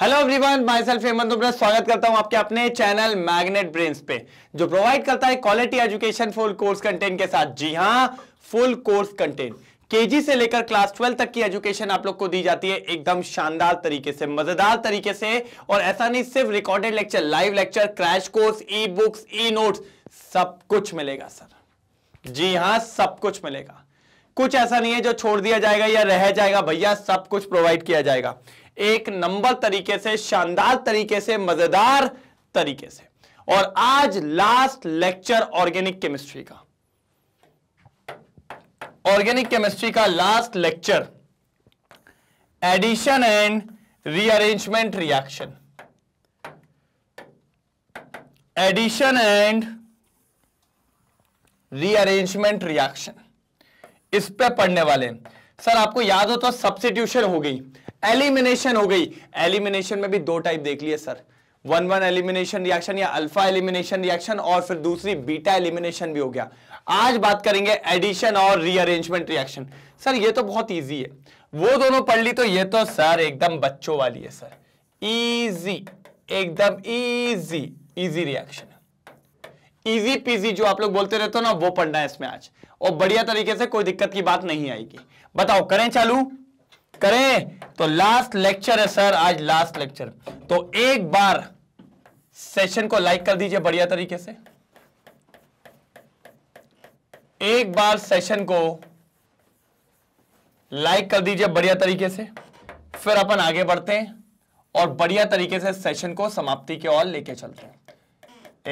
hello everyone myself Hemant दुबरा स्वागत करता हूं आपके अपने चैनल मैग्नेट ब्रेन्स पे जो प्रोवाइड करता है quality education full course content के साथ जी हां फुल कोर्स कंटेंट केजी से लेकर क्लास ट्वेल्व तक की एजुकेशन आप लोग को दी जाती है एकदम शानदार तरीके से मजेदार तरीके से और ऐसा नहीं सिर्फ recorded lecture live lecture crash course e books e notes सब कुछ मिलेगा सर जी हाँ सब कुछ मिलेगा कुछ ऐसा नहीं है जो छोड़ दिया जाएगा या रह जाएगा भैया सब कुछ प्रोवाइड किया जाएगा एक नंबर तरीके से शानदार तरीके से मजेदार तरीके से और आज लास्ट लेक्चर ऑर्गेनिक केमिस्ट्री का ऑर्गेनिक केमिस्ट्री का last lecture addition and rearrangement reaction addition and rearrangement reaction इस पे पढ़ने वाले हैं सर आपको याद हो तो सब्सिट्यूशन हो गई एलिमिनेशन हो गई एलिमिनेशन में भी दो टाइप देख लिए sir one one elimination reaction या अल्फा एलिमिनेशन रिएक्शन और फिर दूसरी बीटा एलिमिनेशन भी हो गया आज बात करेंगे एडिशन और रीअरेंजमेंट रिएक्शन सर ये तो बहुत ईजी है वो दोनों पढ़ ली तो ये तो सर एकदम बच्चों वाली है सर ईजी एकदम easy easy reaction easy peasy जो आप लोग बोलते रहते हो ना वो पढ़ना है इसमें आज और बढ़िया तरीके से कोई दिक्कत की बात नहीं आएगी बताओ करें चालू करें तो लास्ट लेक्चर है सर आज लास्ट लेक्चर तो एक बार सेशन को लाइक कर दीजिए बढ़िया तरीके से एक बार सेशन को लाइक कर दीजिए बढ़िया तरीके से फिर अपन आगे बढ़ते हैं और बढ़िया तरीके से सेशन को समाप्ति के ओर लेके चलते हैं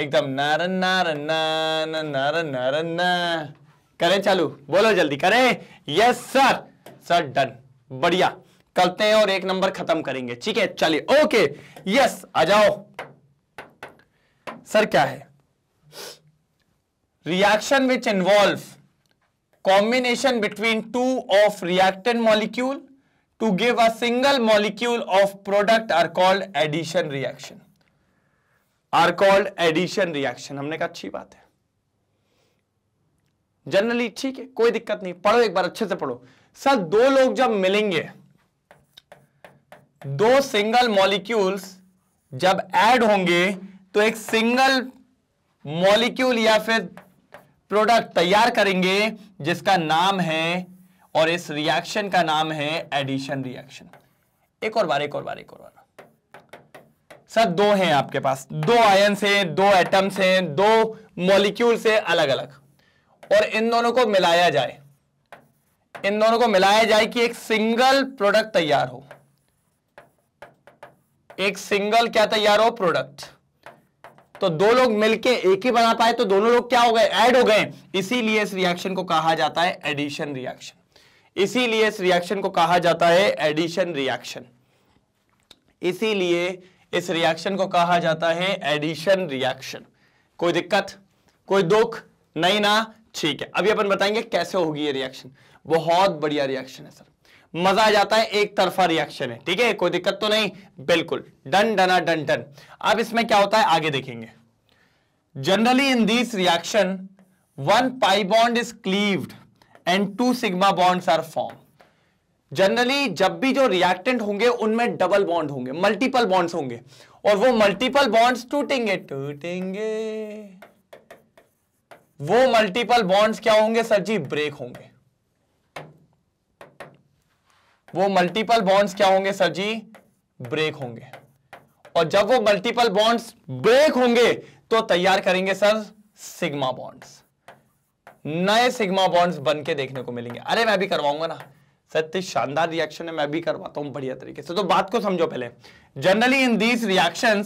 एकदम नर नर नर नर नर करें चालू बोलो जल्दी करें यस सर सर डन बढ़िया करते हैं और एक नंबर खत्म करेंगे ठीक है चलिए ओके यस आ जाओ सर क्या है reaction which involve combination between two of reacted molecule to give a single molecule of product are called addition reaction are called addition reaction हमने कहा अच्छी बात है जनरली ठीक है कोई दिक्कत नहीं पढ़ो एक बार अच्छे से पढ़ो सर दो लोग जब मिलेंगे दो सिंगल मॉलिक्यूल्स जब ऐड होंगे तो एक सिंगल मॉलिक्यूल या फिर प्रोडक्ट तैयार करेंगे जिसका नाम है और इस रिएक्शन का नाम है एडिशन रिएक्शन एक और बार एक और बार एक और बार सर दो हैं आपके पास दो आयन से दो एटम्स हैं दो मॉलिक्यूल से अलग अलग और इन दोनों को मिलाया जाए इन दोनों को मिलाया जाए कि एक सिंगल प्रोडक्ट तैयार हो एक सिंगल क्या तैयार हो प्रोडक्ट तो दो लोग मिलके एक ही बना पाए तो दोनों लोग क्या हो गए ऐड हो गए इसीलिए इस रिएक्शन को कहा जाता है एडिशन रिएक्शन इसीलिए इस रिएक्शन को कहा जाता है एडिशन रिएक्शन इसीलिए इस रिएक्शन को कहा जाता है एडिशन रिएक्शन कोई दिक्कत कोई दुख नहीं ना ठीक है अभी अपन बताएंगे कैसे होगी ये रिएक्शन बहुत बढ़िया रिएक्शन है सर मजा आ जाता है एक तरफा रिएक्शन है ठीक है कोई दिक्कत तो नहीं बिल्कुल डन डना डन डन अब इसमें क्या होता है आगे देखेंगे generally in this reaction one pi bond is cleaved and two sigma bonds are form generally जब भी जो रिएक्टेंट होंगे उनमें डबल बॉन्ड होंगे मल्टीपल बॉन्ड्स होंगे और वो मल्टीपल बॉन्ड्स टूटेंगे टूटेंगे वो मल्टीपल बॉन्ड्स क्या होंगे सर जी ब्रेक होंगे वो मल्टीपल बॉन्ड्स क्या होंगे सर जी ब्रेक होंगे और जब वो मल्टीपल बॉन्ड्स ब्रेक होंगे तो तैयार करेंगे सर सिग्मा बॉन्ड्स नए सिग्मा बॉन्ड्स बन के देखने को मिलेंगे अरे मैं भी करवाऊंगा ना सत्य शानदार रिएक्शन है मैं भी करवाता हूं बढ़िया तरीके से तो बात को समझो पहले generally in these reaction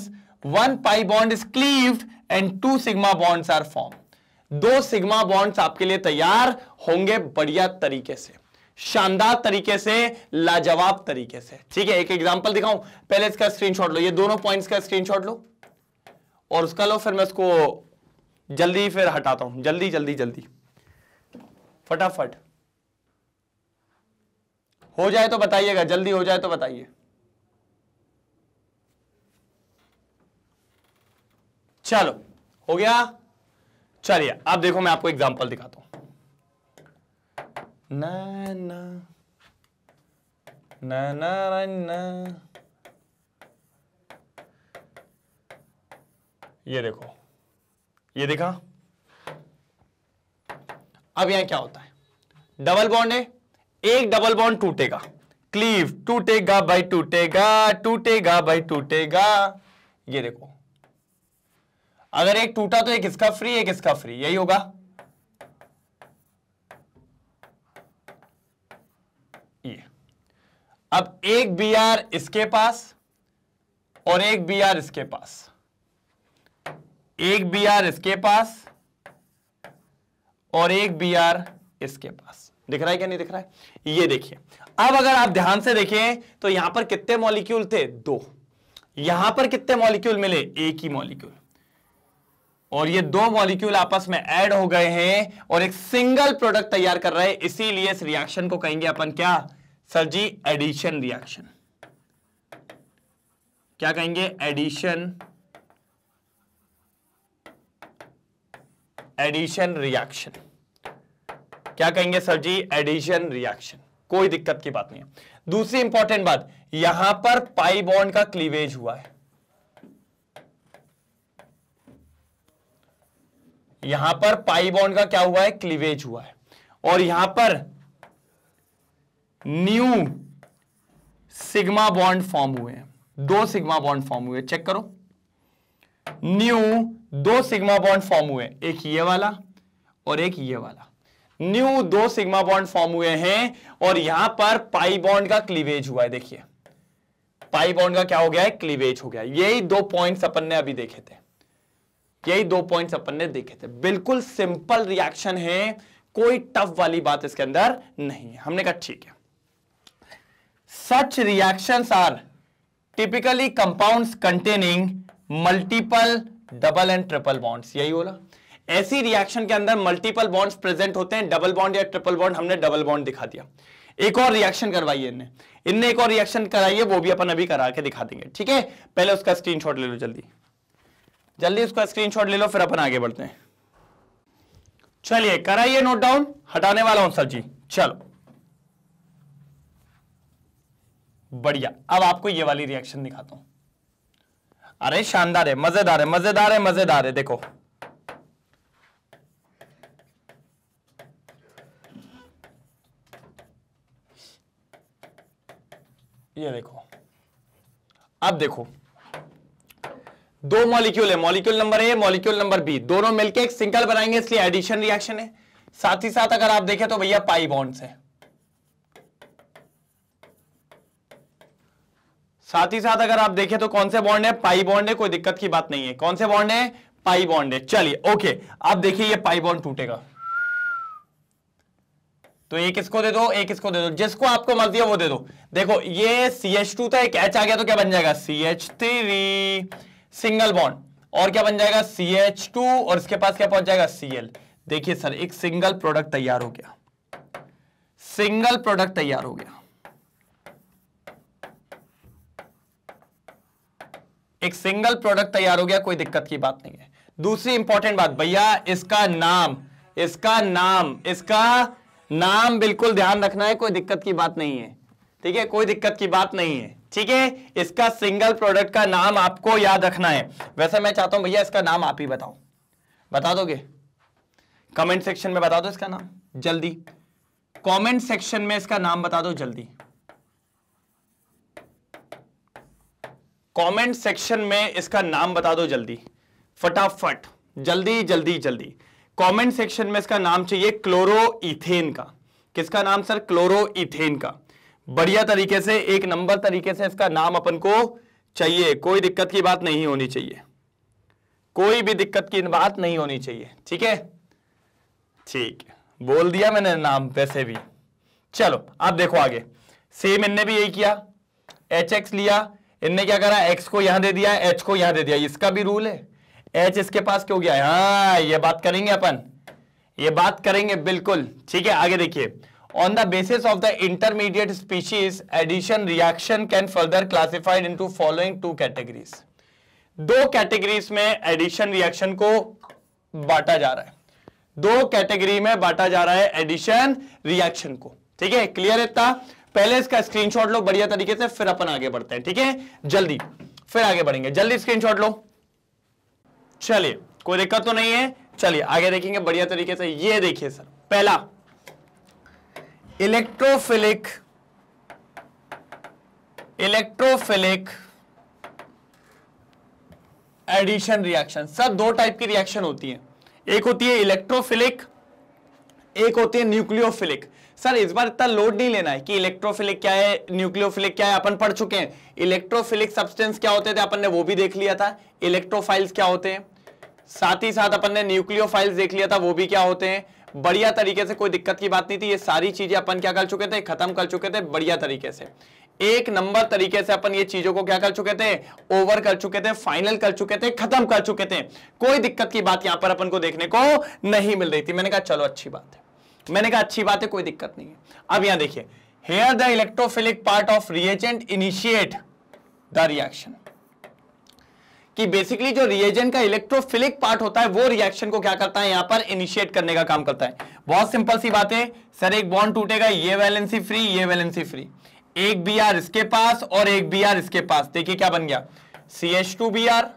one pi bond is cleave and two sigma bonds are form दो सिग्मा बॉन्ड्स आपके लिए तैयार होंगे बढ़िया तरीके से शानदार तरीके से लाजवाब तरीके से ठीक है एक एग्जांपल दिखाऊं पहले इसका स्क्रीनशॉट लो ये दोनों पॉइंट्स का स्क्रीनशॉट लो और उसका लो फिर मैं उसको जल्दी फिर हटाता हूं जल्दी जल्दी जल्दी फटाफट हो जाए तो बताइएगा जल्दी हो जाए तो बताइए चलो हो गया चलिए अब देखो मैं आपको एग्जांपल दिखाता हूं na Na na na na ये देखो ये देखा अब यहां क्या होता है डबल बॉन्ड है एक डबल बॉन्ड टूटेगा क्लीव टूटेगा भाई टूटेगा टूटेगा भाई टूटेगा ये देखो अगर एक टूटा तो एक इसका फ्री एक इसका फ्री यही होगा अब एक बी आर इसके पास और एक बी आर इसके पास एक बी आर इसके पास और एक बी आर इसके पास दिख रहा है क्या नहीं दिख रहा है ये देखिए अब अगर आप ध्यान से देखें तो यहां पर कितने मॉलिक्यूल थे दो यहां पर कितने मॉलिक्यूल मिले एक ही मॉलिक्यूल और ये दो मॉलिक्यूल आपस में ऐड हो गए हैं और एक सिंगल प्रोडक्ट तैयार कर रहे हैं इसीलिए इस रिएक्शन को कहेंगे अपन क्या सर जी एडिशन रिएक्शन क्या कहेंगे एडिशन एडिशन रिएक्शन क्या कहेंगे सर जी एडिशन रिएक्शन कोई दिक्कत की बात नहीं है दूसरी इंपॉर्टेंट बात यहां पर पाई बॉन्ड का क्लीवेज हुआ है यहां पर पाई बॉन्ड का क्या हुआ है क्लीवेज हुआ है और यहां पर न्यू सिग्मा बॉन्ड फॉर्म हुए हैं दो सिग्मा बॉन्ड फॉर्म हुए चेक करो न्यू दो सिग्मा बॉन्ड फॉर्म हुए एक ये वाला और एक ये वाला न्यू दो सिग्मा बॉन्ड फॉर्म हुए हैं और यहां पर पाई बॉन्ड का क्लीवेज हुआ है देखिए पाई बॉन्ड का क्या हो गया है क्लीवेज हो गया यही दो पॉइंट्स अपन ने अभी देखे थे यही दो पॉइंट्स अपन ने देखे थे बिल्कुल सिंपल रिएक्शन है कोई टफ वाली बात इसके अंदर नहीं है हमने कहा ठीक है such reactions are typically compounds containing multiple double and triple bonds यही बोला ऐसी रिएक्शन के अंदर मल्टीपल बॉन्ड्स प्रेजेंट होते हैं डबल बॉन्ड या ट्रिपल बॉन्ड हमने डबल बॉन्ड दिखा दिया एक और रिएक्शन करवाई है इनने एक और रिएक्शन कराई है वो भी अपन अभी करा के दिखा देंगे ठीक है पहले उसका स्क्रीनशॉट ले लो जल्दी जल्दी उसका स्क्रीनशॉट ले लो फिर अपन आगे बढ़ते हैं चलिए कराइए नोट डाउन हटाने वाला हूं सर जी चलो बढ़िया अब आपको ये वाली रिएक्शन दिखाता हूं अरे शानदार है मजेदार है मजेदार है मजेदार है देखो ये देखो अब देखो दो मॉलिक्यूल है molecule number A molecule number B दोनों मिलके एक सिंगल बनाएंगे इसलिए एडिशन रिएक्शन है साथ ही साथ अगर आप देखें तो भैया पाई बॉन्ड्स है साथ ही साथ अगर आप देखें तो कौन से बॉन्ड है पाई बॉन्ड है कोई दिक्कत की बात नहीं है कौन से बॉन्ड है पाई बॉन्ड है चलिए ओके आप देखिए ये पाई बॉन्ड टूटेगा तो एक इसको दे दो एक इसको दे दो जिसको आपको मर्जी है वो दे दो देखो ये सी एच टू था एक एच आ गया तो क्या बन जाएगा C H three single bond और क्या बन जाएगा सी एच टू और इसके पास क्या पहुंच जाएगा सी एल देखिए सर एक सिंगल प्रोडक्ट तैयार हो गया सिंगल प्रोडक्ट तैयार हो गया एक सिंगल प्रोडक्ट तैयार हो गया कोई दिक्कत की बात नहीं है दूसरी इंपॉर्टेंट बात भैया इसका नाम इसका नाम इसका नाम बिल्कुल ध्यान रखना है कोई दिक्कत की बात नहीं है ठीक है कोई दिक्कत की बात नहीं है ठीक है इसका सिंगल प्रोडक्ट का नाम आपको याद रखना है वैसे मैं चाहता हूं भैया इसका नाम आप ही बताओ बता दोगे कमेंट सेक्शन में बता दो इसका नाम जल्दी कमेंट सेक्शन में इसका नाम बता दो जल्दी कमेंट सेक्शन में इसका नाम बता दो जल्दी फटाफट जल्दी जल्दी जल्दी कमेंट सेक्शन में इसका नाम चाहिए इथेन का किसका नाम सर क्लोरोन का बढ़िया तरीके से एक नंबर तरीके से इसका नाम अपन को चाहिए कोई दिक्कत की बात नहीं होनी चाहिए कोई भी दिक्कत की बात नहीं होनी चाहिए ठीक है ठीक बोल दिया मैंने नाम वैसे भी चलो आप देखो आगे सेम इनने भी यही किया एच एक्स लिया इनने क्या करा एक्स को यहां दे दिया एच को यहां दे दिया इसका भी रूल है एच इसके पास क्यों गया हाँ ये बात करेंगे अपन ये बात करेंगे बिल्कुल ठीक है आगे देखिए the basis of the intermediate species addition reaction can further classified into following two categories दो कैटेगरीज में एडिशन रिएक्शन को बांटा जा रहा है दो कैटेगरी में बांटा जा रहा है एडिशन रिएक्शन को ठीक है क्लियर है पहले इसका स्क्रीनशॉट लो बढ़िया तरीके से फिर अपन आगे बढ़ते हैं ठीक है जल्दी फिर आगे बढ़ेंगे जल्दी स्क्रीनशॉट लो चलिए कोई दिक्कत तो नहीं है चलिए आगे देखेंगे बढ़िया तरीके से ये देखिए सर पहला electrophilic electrophilic addition reaction sir दो टाइप की रिएक्शन होती है एक होती है इलेक्ट्रोफिलिक एक होती है न्यूक्लियोफिलिक सर इस बार इतना लोड नहीं लेना है कि इलेक्ट्रोफिलिक क्या है न्यूक्लियोफिलिक क्या है अपन पढ़ चुके हैं इलेक्ट्रोफिलिक सब्सटेंस क्या होते थे अपन ने वो भी देख लिया था इलेक्ट्रोफाइल्स क्या होते हैं साथ ही साथ अपन ने न्यूक्लियोफाइल्स देख लिया था वो भी क्या होते हैं बढ़िया तरीके से कोई दिक्कत की बात नहीं थी ये सारी चीजें अपन क्या कर चुके थे खत्म कर चुके थे बढ़िया तरीके से एक नंबर तरीके से अपन ये चीजों को क्या कर चुके थे ओवर कर चुके थे फाइनल कर चुके थे खत्म कर चुके थे कोई दिक्कत की बात यहां पर अपन को देखने को नहीं मिल रही थी मैंने कहा चलो अच्छी बात है मैंने कहा अच्छी बात है कोई दिक्कत नहीं है अब यहां देखिए here the electrophilic part of reagent initiate the reaction कि बेसिकली जो रिएजेंट का इलेक्ट्रोफिलिक पार्ट होता है वो रिएक्शन को क्या करता है यहां पर इनिशिएट करने का काम करता है बहुत सिंपल सी बात है सर एक बॉन्ड टूटेगा ये वैलेंसी फ्री ये वैलेंसी फ्री एक बी आर इसके पास और एक बी आर इसके पास देखिए क्या बन गया C H two B R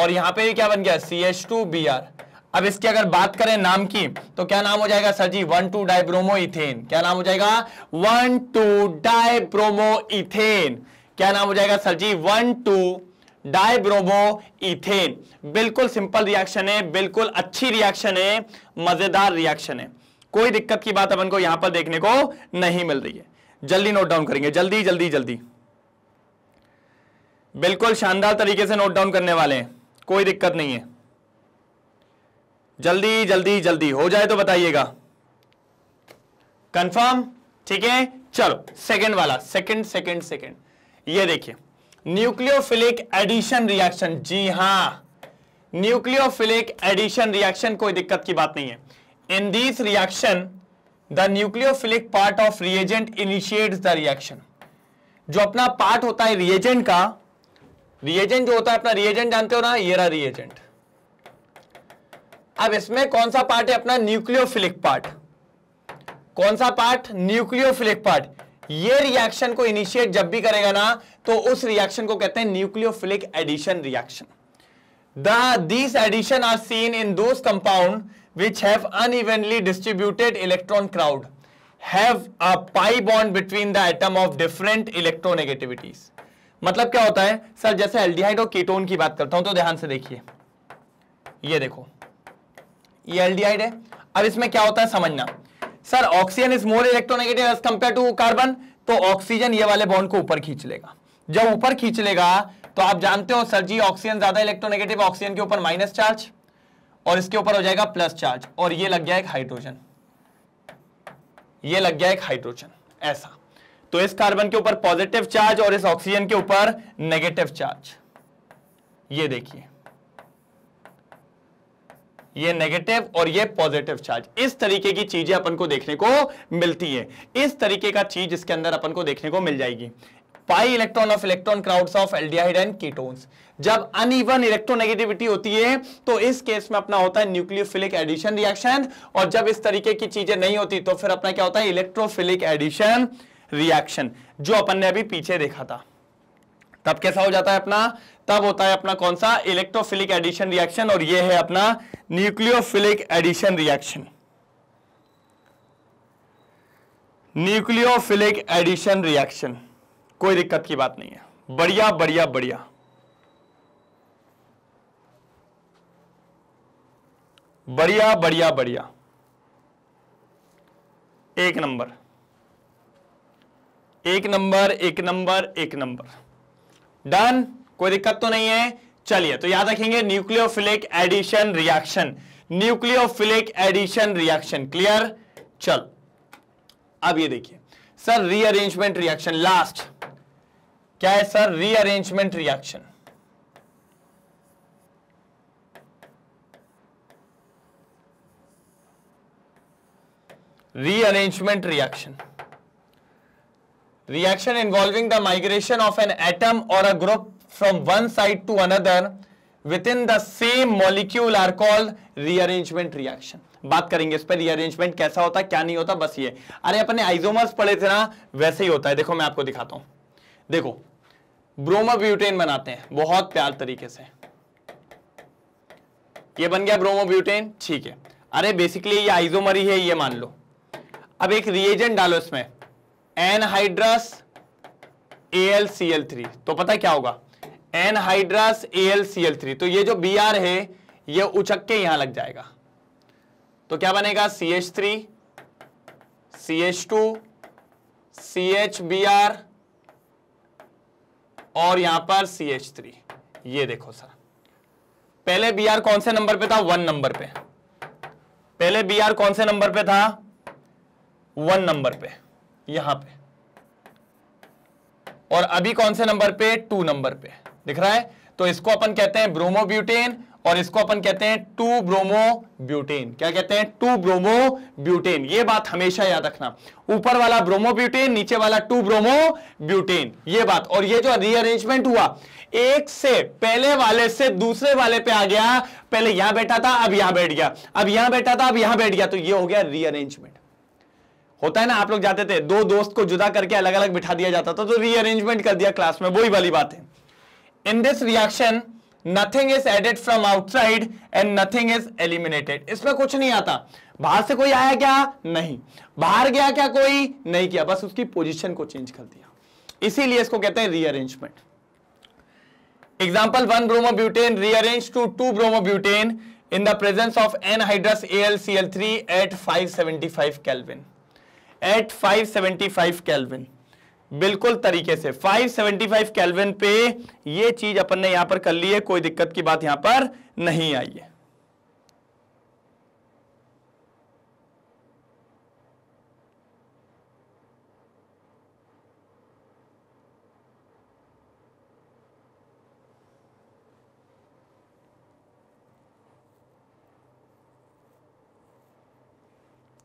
और यहां पे भी क्या बन गया C H two B R अब इसकी अगर बात करें नाम की तो क्या नाम हो जाएगा सर जी वन टू डाइब्रोमो इथेन क्या नाम हो जाएगा वन टू डायब्रोमो इथेन क्या नाम हो जाएगा सर जी वन टू डायब्रोमो इथेन बिल्कुल सिंपल रिएक्शन है बिल्कुल अच्छी रिएक्शन है मजेदार रिएक्शन है कोई दिक्कत की बात अपन को यहां पर देखने को नहीं मिल रही है जल्दी नोट डाउन करेंगे जल्दी जल्दी जल्दी बिल्कुल शानदार तरीके से नोट डाउन करने वाले हैं कोई दिक्कत नहीं है जल्दी जल्दी जल्दी हो जाए तो बताइएगा कंफर्म ठीक है चलो सेकंड वाला सेकंड सेकंड सेकंड ये देखिए न्यूक्लियोफिलिक एडिशन रिएक्शन जी हां न्यूक्लियोफिलिक एडिशन रिएक्शन कोई दिक्कत की बात नहीं है in this reaction the nucleophilic part of reagent initiates the reaction जो अपना पार्ट होता है रिएजेंट का रिएजेंट जो होता है अपना रिएजेंट जानते हो ना ये रहा रिएजेंट अब इसमें कौन सा पार्ट है अपना न्यूक्लियोफिलिक पार्ट कौन सा पार्ट न्यूक्लियोफिलिक पार्ट ये रिएक्शन को इनिशिएट जब भी करेगा ना तो उस रिएक्शन को कहते हैं nucleophilic addition reaction the this addition are seen in those compound which have unevenly distributed electron crowd have a pi bond between the atom of different electronegativities मतलब क्या होता है सर जैसे एल्डिहाइड और कीटोन की बात करता हूं तो ध्यान से देखिए ये देखो ये एल्डिहाइड है अब इसमें क्या होता है समझना sir oxygen is more electronegative as compare to carbon तो ऑक्सीजन ये वाले बॉन्ड को ऊपर खींच लेगा जब ऊपर खींच लेगा तो आप जानते हो सर जी ऑक्सीजन ज्यादा इलेक्ट्रोनेगेटिव ऑक्सीजन के ऊपर माइनस चार्ज और इसके ऊपर हो जाएगा प्लस चार्ज और ये लग गया एक हाइड्रोजन ये लग गया एक हाइड्रोजन ऐसा तो इस कार्बन के ऊपर पॉजिटिव चार्ज और इस ऑक्सीजन के ऊपर नेगेटिव चार्ज ये देखिए ये नेगेटिव और ये पॉजिटिव चार्ज इस तरीके की चीजें अपन को देखने को मिलती है इस तरीके का चीज इसके अंदर अपन को देखने को मिल जाएगी pi electron of electron crowds of aldehyde and ketones जब अनइवन इलेक्ट्रोनेगेटिविटी होती है तो इस केस में अपना होता है न्यूक्लियोफिलिक एडिशन रिएक्शन और जब इस तरीके की चीजें नहीं होती तो फिर अपना क्या होता है इलेक्ट्रोफिलिक एडिशन रिएक्शन जो अपन ने अभी पीछे देखा था तब कैसा हो जाता है अपना तब होता है अपना कौन सा इलेक्ट्रोफिलिक एडिशन रिएक्शन और यह है अपना nucleophilic addition reaction nucleophilic addition reaction कोई दिक्कत की बात नहीं है बढ़िया बढ़िया बढ़िया बढ़िया बढ़िया बढ़िया एक नंबर एक नंबर एक नंबर एक नंबर डन कोई दिक्कत तो नहीं है चलिए तो याद रखेंगे nucleophilic addition reaction nucleophilic addition reaction clear चल अब ये देखिए सर रीअरेंजमेंट रिएक्शन लास्ट क्या है sir rearrangement reaction rearrangement reaction reaction involving the migration of an atom or a group from one side to another within the same molecule are called rearrangement reaction बात करेंगे इस पर rearrangement कैसा होता है क्या नहीं होता बस ये अरे अपने आइजोमर्स पढ़े थे ना वैसे ही होता है देखो मैं आपको दिखाता हूं देखो ब्रोमोब्यूटेन बनाते हैं बहुत प्यार तरीके से ये बन गया ब्रोमोब्यूटेन ठीक है अरे बेसिकली ये आइजोमर ही है ये मान लो अब एक रिएजेंट डालो इसमें एनहाइड्रस थ्री तो पता क्या होगा एनहाइड्रस थ्री तो ये जो बी आर है ये उचक के यहां लग जाएगा तो क्या बनेगा C H three C H two C H B R और यहां पर सी एच थ्री ये देखो सर पहले बी आर कौन से नंबर पे था वन नंबर पे पहले बी आर कौन से नंबर पे था वन नंबर पे यहां पे और अभी कौन से नंबर पे टू नंबर पे दिख रहा है तो इसको अपन कहते हैं ब्रोमो ब्यूटेन और इसको अपन कहते हैं टू ब्रोमो ब्यूटेन क्या कहते हैं टू ब्रोमो ब्यूटेन ये बात हमेशा याद रखना ऊपर वाला ब्रोमो ब्यूटेन नीचे वाला टू ब्रोमो ब्यूटेन ये बात और ये जो रीअरेंजमेंट हुआ एक से पहले वाले से दूसरे वाले पे आ गया पहले यहां बैठा था अब यहां बैठ गया अब यहां बैठा था अब यहां बैठ गया तो ये हो गया रीअरेंजमेंट होता है ना आप लोग जाते थे दो दोस्त को जुदा करके अलग अलग बिठा दिया जाता था तो रीअरेंजमेंट कर दिया क्लास में वही वाली बात है in this reaction nothing is added from outside and nothing is eliminated इसमें कुछ नहीं आता बाहर से कोई आया क्या नहीं बाहर गया क्या कोई नहीं किया बस उसकी पोजिशन को चेंज कर दिया इसीलिए इसको कहते हैं rearrangement example one bromobutane rearrange to two bromobutane in the presence of an anhydrous L C L three at five seventy five kelvin at 575 kelvin बिल्कुल तरीके से 575 केल्विन पे ये चीज अपन ने यहां पर कर ली है कोई दिक्कत की बात यहां पर नहीं आई है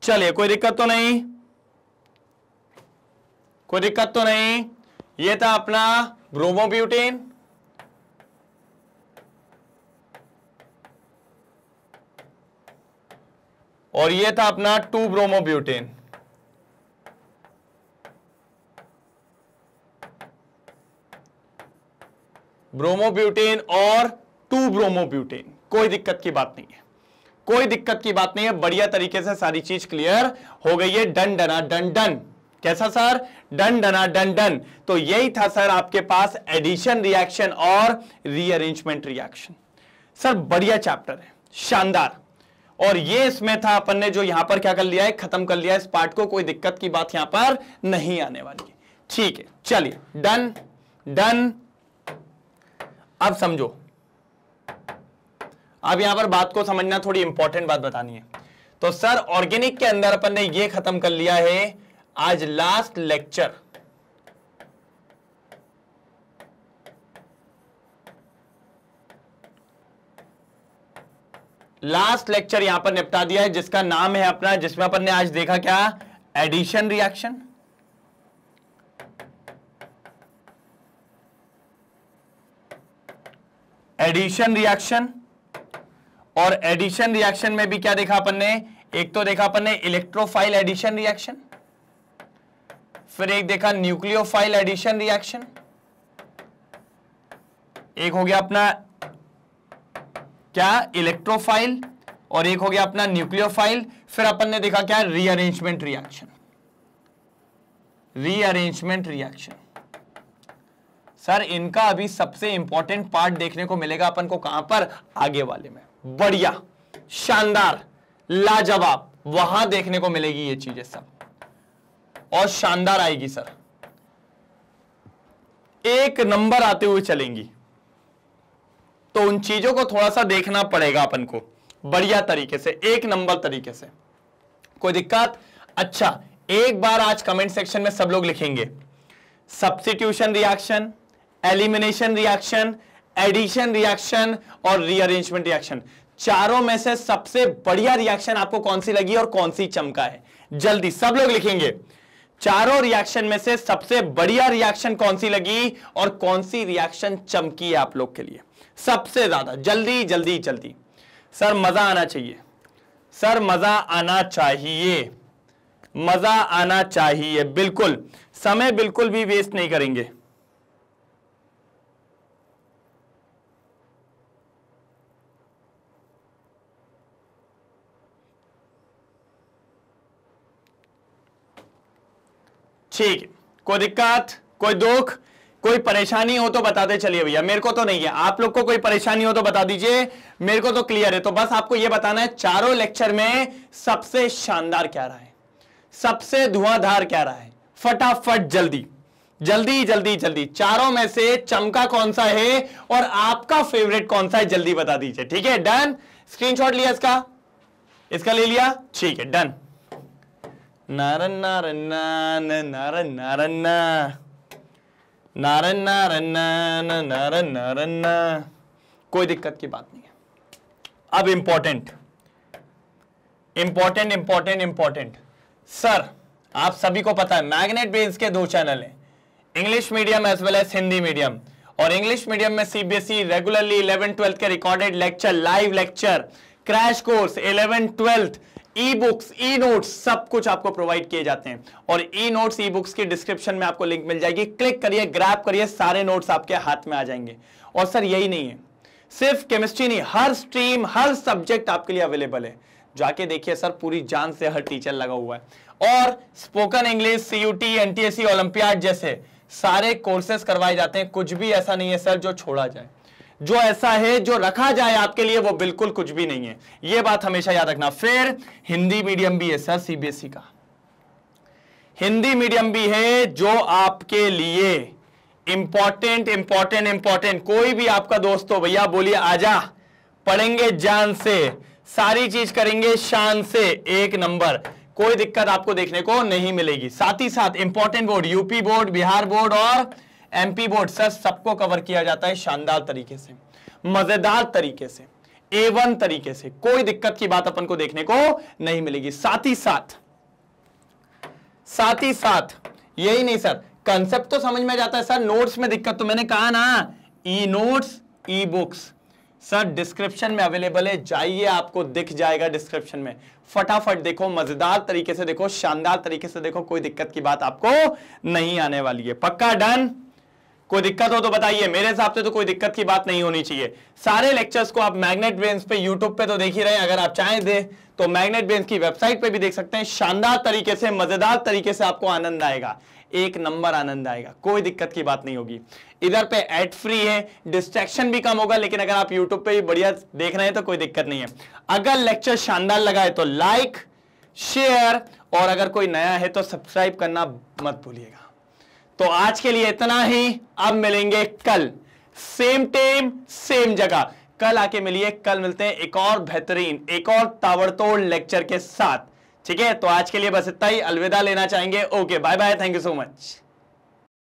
चलिए कोई दिक्कत तो नहीं कोई दिक्कत तो नहीं ये था अपना ब्रोमोब्यूटेन और ये था अपना टू ब्रोमोब्यूटेन ब्रोमोब्यूटेन और टू ब्रोमोब्यूटेन कोई दिक्कत की बात नहीं है कोई दिक्कत की बात नहीं है बढ़िया तरीके से सारी चीज क्लियर हो गई है डन डना डन डन कैसा सर डन डना डन डन तो यही था सर आपके पास एडिशन रिएक्शन और रीअरेंजमेंट रिएक्शन सर बढ़िया चैप्टर है शानदार और ये इसमें था अपन ने जो यहां पर क्या कर लिया है खत्म कर लिया इस पार्ट को कोई दिक्कत की बात यहां पर नहीं आने वाली ठीक है चलिए डन डन अब समझो अब यहां पर बात को समझना थोड़ी इंपॉर्टेंट बात बतानी है तो सर ऑर्गेनिक के अंदर अपन ने ये खत्म कर लिया है आज लास्ट लेक्चर लास्ट लेक्चर यहां पर निपटा दिया है जिसका नाम है अपना जिसमें अपन ने आज देखा क्या एडिशन रिएक्शन एडिशन रिएक्शन और एडिशन रिएक्शन में भी क्या देखा अपन ने एक तो देखा अपन ने इलेक्ट्रोफाइल एडिशन रिएक्शन फिर एक देखा न्यूक्लियोफाइल एडिशन रिएक्शन एक हो गया अपना क्या इलेक्ट्रोफाइल और एक हो गया अपना न्यूक्लियोफाइल फिर अपन ने देखा क्या rearrangement reaction rearrangement reaction sir इनका अभी सबसे इंपॉर्टेंट पार्ट देखने को मिलेगा अपन को कहां पर आगे वाले में बढ़िया शानदार लाजवाब वहां देखने को मिलेगी ये चीजें सब और शानदार आएगी सर एक नंबर आते हुए चलेंगी तो उन चीजों को थोड़ा सा देखना पड़ेगा अपन को बढ़िया तरीके से एक नंबर तरीके से कोई दिक्कत अच्छा एक बार आज कमेंट सेक्शन में सब लोग लिखेंगे substitution reaction elimination reaction addition reaction और रीअरेंजमेंट रिएक्शन चारों में से सबसे बढ़िया रिएक्शन आपको कौन सी लगी और कौन सी चमका है जल्दी सब लोग लिखेंगे चारों रिएक्शन में से सबसे बढ़िया रिएक्शन कौन सी लगी और कौन सी रिएक्शन चमकी है आप लोग के लिए सबसे ज्यादा जल्दी जल्दी जल्दी सर मजा आना चाहिए सर मजा आना चाहिए मजा आना चाहिए बिल्कुल समय बिल्कुल भी वेस्ट नहीं करेंगे ठीक कोई दिक्कत कोई दुख कोई परेशानी हो तो बताते चलिए भैया मेरे को तो नहीं है आप लोग को कोई परेशानी हो तो बता दीजिए मेरे को तो क्लियर है तो बस आपको यह बताना है चारों लेक्चर में सबसे शानदार क्या रहा है सबसे धुआंधार क्या रहा है फटाफट जल्दी जल्दी जल्दी जल्दी चारों में से चमका कौन सा है और आपका फेवरेट कौन सा है जल्दी बता दीजिए ठीक है डन स्क्रीनशॉट लिया इसका इसका ले लिया ठीक है डन कोई दिक्कत की बात नहीं है अब important important important important sir आप सभी को पता है मैग्नेट बेस के दो चैनल हैं English medium as well as Hindi medium और इंग्लिश मीडियम में सीबीएसई रेगुलरली इलेवन ट्वेल्थ के recorded lecture live lecture crash course eleven twelfth e books e notes सब कुछ आपको प्रोवाइड किए जाते हैं और ई नोट्स ई बुक्स की डिस्क्रिप्शन में आपको लिंक मिल जाएगी क्लिक करिए ग्रैप करिए सारे नोट्स आपके हाथ में आ जाएंगे और सर यही नहीं है सिर्फ केमिस्ट्री नहीं हर स्ट्रीम हर सब्जेक्ट आपके लिए अवेलेबल है जाके देखिए सर पूरी जान से हर टीचर लगा हुआ है और spoken English CUET NTSC olympiad जैसे सारे कोर्सेस करवाए जाते हैं कुछ भी ऐसा नहीं है सर जो छोड़ा जाए जो ऐसा है जो रखा जाए आपके लिए वो बिल्कुल कुछ भी नहीं है ये बात हमेशा याद रखना फिर हिंदी मीडियम भी ऐसा सीबीएसई e का हिंदी मीडियम भी है जो आपके लिए इंपॉर्टेंट इंपॉर्टेंट इंपॉर्टेंट कोई भी आपका दोस्त हो भैया बोलिए आजा पढ़ेंगे जान से सारी चीज करेंगे शान से एक नंबर कोई दिक्कत आपको देखने को नहीं मिलेगी साथ ही साथ important board UP board Bihar board और एमपी बोर्ड सर सबको कवर किया जाता है शानदार तरीके से मजेदार तरीके से एवन तरीके से कोई दिक्कत की बात अपन को देखने को नहीं मिलेगी साथ ही साथ साथ ही साथ यही नहीं सर कंसेप्ट तो समझ में जाता है सर नोट्स में दिक्कत तो मैंने कहा ना e notes e books sir description में अवेलेबल है जाइए आपको दिख जाएगा डिस्क्रिप्शन में फटाफट देखो मजेदार तरीके से देखो शानदार तरीके से देखो कोई दिक्कत की बात आपको नहीं आने वाली है पक्का डन कोई दिक्कत हो तो बताइए मेरे हिसाब से तो कोई दिक्कत की बात नहीं होनी चाहिए सारे लेक्चर्स को आप मैग्नेट ब्रेन्स पे यूट्यूब पे तो देख ही रहे हैं अगर आप चाहें दे तो मैग्नेट वेन्स की वेबसाइट पे भी देख सकते हैं शानदार तरीके से मजेदार तरीके से आपको आनंद आएगा एक नंबर आनंद आएगा कोई दिक्कत की बात नहीं होगी इधर पे एड फ्री है डिस्ट्रैक्शन भी कम होगा लेकिन अगर आप यूट्यूब पे भी बढ़िया देख रहे हैं तो कोई दिक्कत नहीं है अगर लेक्चर शानदार लगा है तो लाइक शेयर और अगर कोई नया है तो सब्सक्राइब करना मत भूलिएगा तो आज के लिए इतना ही अब मिलेंगे कल सेम टेम सेम जगह कल आके मिलिए कल मिलते हैं एक और बेहतरीन एक और ताबड़तोड़ लेक्चर के साथ ठीक है तो आज के लिए बस इतना ही अलविदा लेना चाहेंगे okay bye bye thank you so much